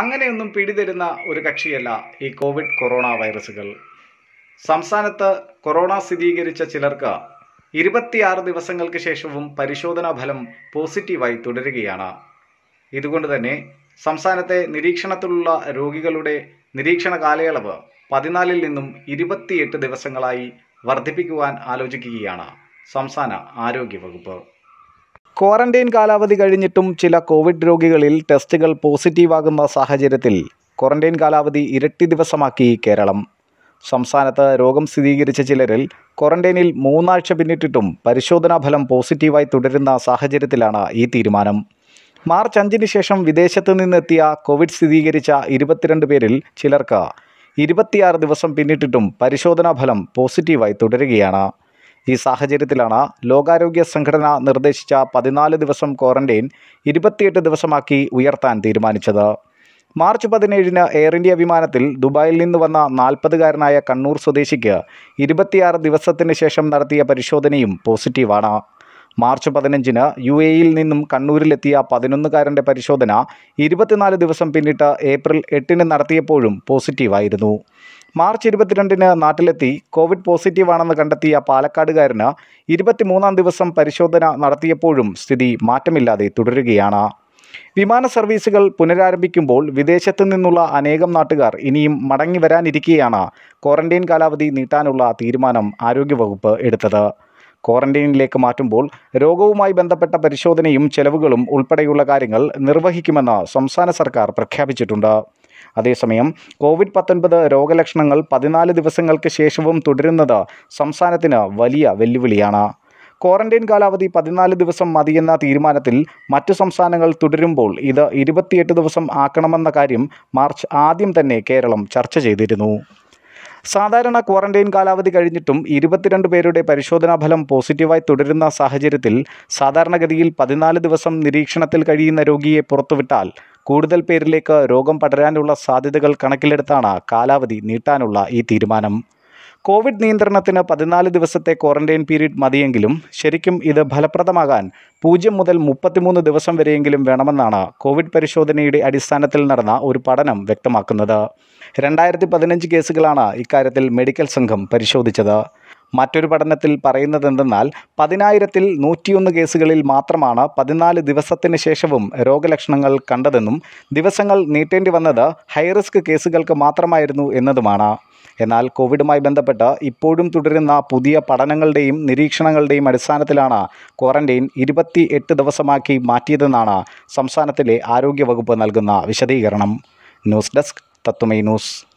അങ്ങനെയൊന്നും പിടിതരുന്ന ഒരു കക്ഷിയല്ല ഈ കോവിഡ് കൊറോണ വൈറസുകൾ സംസ്ഥാനത്ത് കൊറോണ സ്ഥിരീകരിച്ച ചിലർക്ക് ഇരുപത്തിയാറ് ദിവസങ്ങൾക്ക് ശേഷവും പരിശോധനാ ഫലം പോസിറ്റീവായി തുടരുകയാണ് ഇതുകൊണ്ട് തന്നെ സംസ്ഥാനത്തെ നിരീക്ഷണത്തിലുള്ള രോഗികളുടെ നിരീക്ഷണ കാലയളവ് പതിനാലിൽ നിന്നും ഇരുപത്തിയെട്ട് ദിവസങ്ങളായി വർദ്ധിപ്പിക്കുവാൻ ആലോചിക്കുകയാണ് സംസ്ഥാന ആരോഗ്യ വകുപ്പ് ക്വാറന്റൈൻ കാലാവധി കഴിഞ്ഞിട്ടും ചില കോവിഡ് രോഗികളിൽ ടെസ്റ്റുകൾ പോസിറ്റീവാകുന്ന സാഹചര്യത്തിൽ ക്വാറന്റൈൻ കാലാവധി ഇരട്ടി ദിവസമാക്കി കേരളം സംസ്ഥാനത്ത് രോഗം സ്ഥിരീകരിച്ച ചിലരിൽ ക്വാറന്റൈനിൽ മൂന്നാഴ്ച പിന്നിട്ടിട്ടും പരിശോധനാ ഫലം പോസിറ്റീവായി തുടരുന്ന സാഹചര്യത്തിലാണ് ഈ തീരുമാനം മാർച്ച് അഞ്ചിന് ശേഷം വിദേശത്ത് നിന്നെത്തിയ കോവിഡ് സ്ഥിരീകരിച്ച ഇരുപത്തിരണ്ട് പേരിൽ ചിലർക്ക് ഇരുപത്തിയാറ് ദിവസം പിന്നിട്ടിട്ടും പരിശോധനാ ഫലം പോസിറ്റീവായി തുടരുകയാണ് ഈ സാഹചര്യത്തിലാണ് ലോകാരോഗ്യ സംഘടന നിർദ്ദേശിച്ച പതിനാല് ദിവസം ക്വാറന്റൈൻ ഇരുപത്തിയെട്ട് ദിവസമാക്കി ഉയർത്താൻ തീരുമാനിച്ചത് മാർച്ച് പതിനേഴിന് എയർ ഇന്ത്യ വിമാനത്തിൽ ദുബായിൽ നിന്ന് വന്ന നാൽപ്പതുകാരനായ കണ്ണൂർ സ്വദേശിക്ക് ഇരുപത്തിയാറ് ദിവസത്തിന് ശേഷം നടത്തിയ പരിശോധനയും പോസിറ്റീവാണ് മാർച്ച് പതിനഞ്ചിന് യു എയിൽ നിന്നും കണ്ണൂരിലെത്തിയ പതിനൊന്നുകാരൻ്റെ പരിശോധന ഇരുപത്തിനാല് ദിവസം പിന്നിട്ട് ഏപ്രിൽ എട്ടിന് നടത്തിയപ്പോഴും പോസിറ്റീവായിരുന്നു മാർച്ച് ഇരുപത്തിരണ്ടിന് നാട്ടിലെത്തി കോവിഡ് പോസിറ്റീവാണെന്ന് കണ്ടെത്തിയ പാലക്കാടുകാരന് ഇരുപത്തിമൂന്നാം ദിവസം പരിശോധന നടത്തിയപ്പോഴും സ്ഥിതി മാറ്റമില്ലാതെ തുടരുകയാണ് വിമാന സർവീസുകൾ പുനരാരംഭിക്കുമ്പോൾ വിദേശത്തു നിന്നുള്ള അനേകം നാട്ടുകാർ ഇനിയും മടങ്ങി വരാനിരിക്കെയാണ് ക്വാറന്റൈൻ കാലാവധി നീട്ടാനുള്ള തീരുമാനം ആരോഗ്യവകുപ്പ് എടുത്തത് ക്വാറന്റൈനിലേക്ക് മാറ്റുമ്പോൾ രോഗവുമായി ബന്ധപ്പെട്ട പരിശോധനയും ചെലവുകളും ഉൾപ്പെടെയുള്ള കാര്യങ്ങൾ നിർവഹിക്കുമെന്ന് സംസ്ഥാന സർക്കാർ പ്രഖ്യാപിച്ചിട്ടുണ്ട് അതേസമയം കോവിഡ് പത്തൊൻപത് രോഗലക്ഷണങ്ങൾ പതിനാല് ദിവസങ്ങൾക്ക് ശേഷവും തുടരുന്നത് സംസ്ഥാനത്തിന് വലിയ വെല്ലുവിളിയാണ് ക്വാറന്റൈൻ കാലാവധി പതിനാല് ദിവസം മതിയെന്ന തീരുമാനത്തിൽ മറ്റു സംസ്ഥാനങ്ങൾ തുടരുമ്പോൾ ഇത് ഇരുപത്തിയെട്ട് ദിവസം ആക്കണമെന്ന കാര്യം മാർച്ച് ആദ്യം തന്നെ കേരളം ചർച്ച ചെയ്തിരുന്നു സാധാരണ ക്വാറന്റൈൻ കാലാവധി കഴിഞ്ഞിട്ടും ഇരുപത്തിരണ്ട് പേരുടെ പരിശോധനാ ഫലം പോസിറ്റീവായി തുടരുന്ന സാഹചര്യത്തിൽ സാധാരണഗതിയിൽ പതിനാല് ദിവസം നിരീക്ഷണത്തിൽ കഴിയുന്ന രോഗിയെ പുറത്തുവിട്ടാൽ കൂടുതൽ പേരിലേക്ക് രോഗം പടരാനുള്ള സാധ്യതകൾ കണക്കിലെടുത്താണ് കാലാവധി നീട്ടാനുള്ള ഈ തീരുമാനം കോവിഡ് നിയന്ത്രണത്തിന് പതിനാല് ദിവസത്തെ ക്വാറന്റൈൻ പീരീഡ് മതിയെങ്കിലും ശരിക്കും ഇത് ഫലപ്രദമാകാൻ പൂജ്യം മുതൽ മുപ്പത്തിമൂന്ന് ദിവസം വരെയെങ്കിലും വേണമെന്നാണ് കോവിഡ് പരിശോധനയുടെ അടിസ്ഥാനത്തിൽ നടന്ന ഒരു പഠനം വ്യക്തമാക്കുന്നത് രണ്ടായിരത്തി പതിനഞ്ച് കേസുകളാണ് ഇക്കാര്യത്തിൽ മെഡിക്കൽ സംഘം പരിശോധിച്ചത് മറ്റൊരു പഠനത്തിൽ പറയുന്നത് എന്തെന്നാൽ പതിനായിരത്തിൽ നൂറ്റിയൊന്ന് കേസുകളിൽ മാത്രമാണ് പതിനാല് ദിവസത്തിന് ശേഷവും രോഗലക്ഷണങ്ങൾ കണ്ടതെന്നും ദിവസങ്ങൾ നീട്ടേണ്ടി വന്നത് ഹൈറിസ്ക് കേസുകൾക്ക് മാത്രമായിരുന്നു എന്നതുമാണ് എന്നാൽ കോവിഡുമായി ബന്ധപ്പെട്ട് ഇപ്പോഴും തുടരുന്ന പുതിയ പഠനങ്ങളുടെയും നിരീക്ഷണങ്ങളുടെയും അടിസ്ഥാനത്തിലാണ് ക്വാറന്റൈൻ ഇരുപത്തി എട്ട് ദിവസമാക്കി മാറ്റിയതെന്നാണ് സംസ്ഥാനത്തിലെ ആരോഗ്യവകുപ്പ് നൽകുന്ന വിശദീകരണം ന്യൂസ് ഡെസ്ക് तत्वमयी न्यूज़